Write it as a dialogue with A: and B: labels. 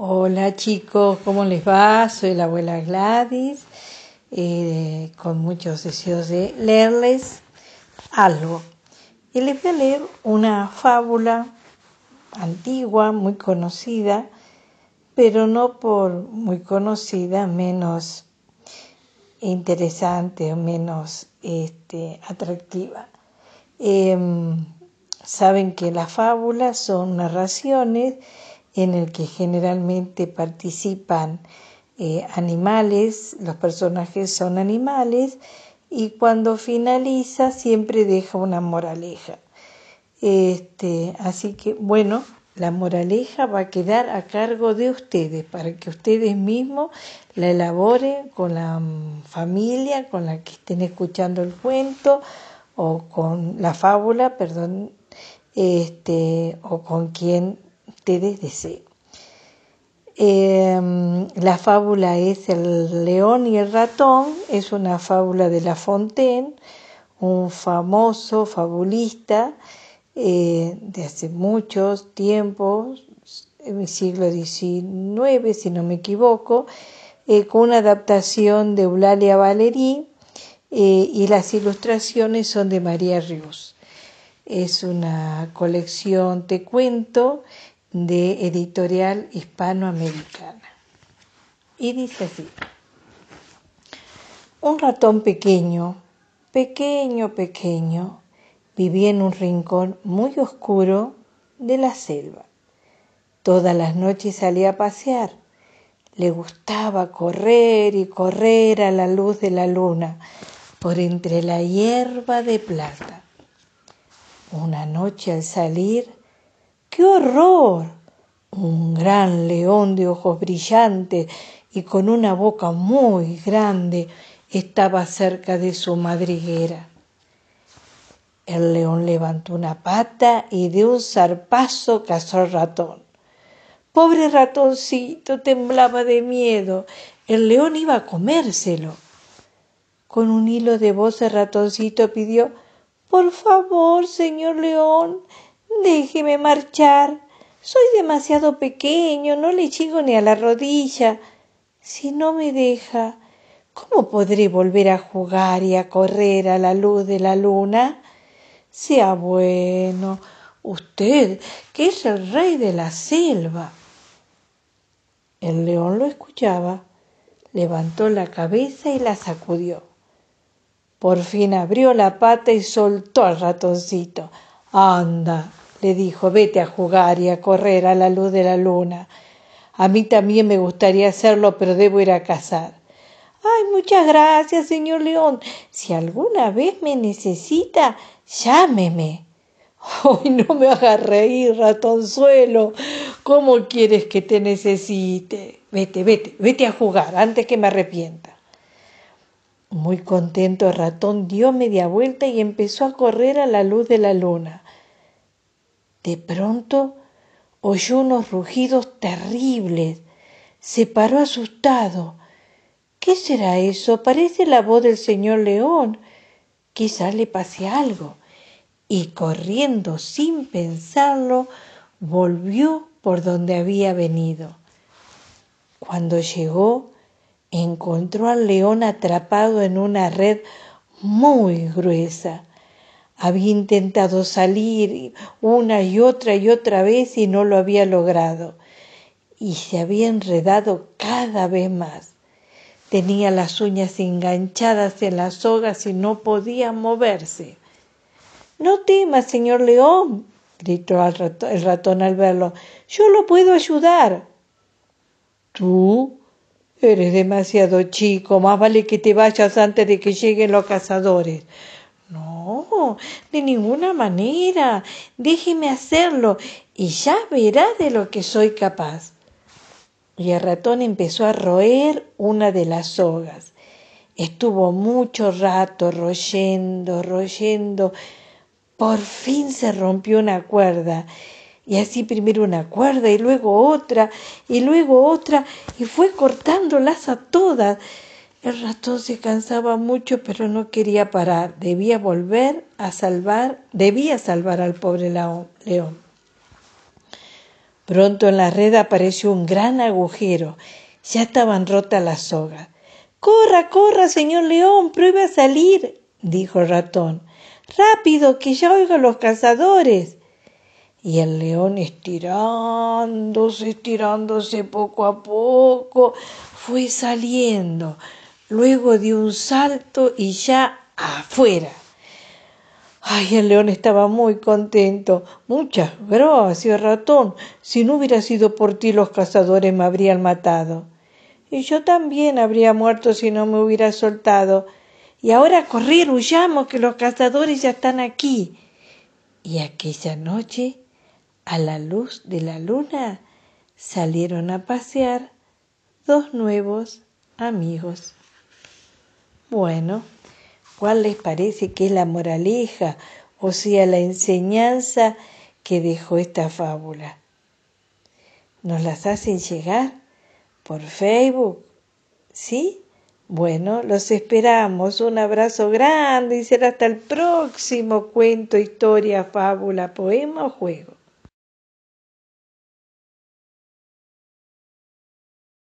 A: Hola chicos, ¿cómo les va? Soy la abuela Gladys, eh, con muchos deseos de leerles algo. Y les voy a leer una fábula antigua, muy conocida, pero no por muy conocida, menos interesante o menos este, atractiva. Em, saben que las fábulas son narraciones en el que generalmente participan eh, animales, los personajes son animales, y cuando finaliza siempre deja una moraleja. Este, así que bueno, la moraleja va a quedar a cargo de ustedes para que ustedes mismos la elaboren con la mm, familia con la que estén escuchando el cuento o con la fábula, perdón, este, o con quien desde em, la fábula es El león y el ratón, es una fábula de La Fontaine, un famoso fabulista eh, de hace muchos tiempos, en el siglo XIX, si no me equivoco, eh, con una adaptación de Eulalia Valerí eh, y las ilustraciones son de María Rius. Es una colección, te cuento, de Editorial Hispanoamericana. Y dice así, un ratón pequeño, pequeño, pequeño, vivía en un rincón muy oscuro de la selva. Todas las noches salía a pasear. Le gustaba correr y correr a la luz de la luna por entre la hierba de plata. Una noche al salir, ¡Qué horror! Un gran león de ojos brillantes y con una boca muy grande estaba cerca de su madriguera. El león levantó una pata y de un zarpazo cazó al ratón. Pobre ratoncito temblaba de miedo. El león iba a comérselo. Con un hilo de voz el ratoncito pidió Por favor, señor león, Déjeme marchar. Soy demasiado pequeño, no le llego ni a la rodilla. Si no me deja, ¿cómo podré volver a jugar y a correr a la luz de la luna? Sea bueno, usted, que es el rey de la selva. El león lo escuchaba, levantó la cabeza y la sacudió. Por fin abrió la pata y soltó al ratoncito. Anda, le dijo, vete a jugar y a correr a la luz de la luna. A mí también me gustaría hacerlo, pero debo ir a cazar. Ay, muchas gracias, señor León. Si alguna vez me necesita, llámeme. Ay, no me hagas reír, ratonzuelo. ¿Cómo quieres que te necesite? Vete, vete, vete a jugar antes que me arrepienta. Muy contento el ratón dio media vuelta y empezó a correr a la luz de la luna. De pronto oyó unos rugidos terribles. Se paró asustado. ¿Qué será eso? Parece la voz del señor león. Quizá le pase algo. Y corriendo sin pensarlo, volvió por donde había venido. Cuando llegó, encontró al león atrapado en una red muy gruesa. Había intentado salir una y otra y otra vez y no lo había logrado. Y se había enredado cada vez más. Tenía las uñas enganchadas en las sogas y no podía moverse. No temas, señor León, gritó el ratón al verlo. Yo lo puedo ayudar. ¿Tú? Eres demasiado chico. Más vale que te vayas antes de que lleguen los cazadores. No, de ninguna manera. Déjeme hacerlo y ya verá de lo que soy capaz. Y el ratón empezó a roer una de las sogas. Estuvo mucho rato royendo, royendo. Por fin se rompió una cuerda. Y así primero una cuerda y luego otra y luego otra y fue cortándolas a todas el ratón se cansaba mucho, pero no quería parar. Debía volver a salvar, debía salvar al pobre león. Pronto en la red apareció un gran agujero. Ya estaban rotas las sogas. Corra, corra, señor león, pruebe a salir, dijo el ratón. Rápido, que ya oigo a los cazadores. Y el león estirándose, estirándose poco a poco, fue saliendo. Luego dio un salto y ya afuera. Ay, el león estaba muy contento. Muchas gracias, ratón. Si no hubiera sido por ti, los cazadores me habrían matado. Y yo también habría muerto si no me hubieras soltado. Y ahora correr, huyamos, que los cazadores ya están aquí. Y aquella noche, a la luz de la luna, salieron a pasear dos nuevos amigos. Bueno, ¿cuál les parece que es la moraleja, o sea, la enseñanza que dejó esta fábula? ¿Nos las hacen llegar por Facebook? ¿Sí? Bueno, los esperamos. Un abrazo grande y será hasta el próximo cuento, historia, fábula, poema o juego.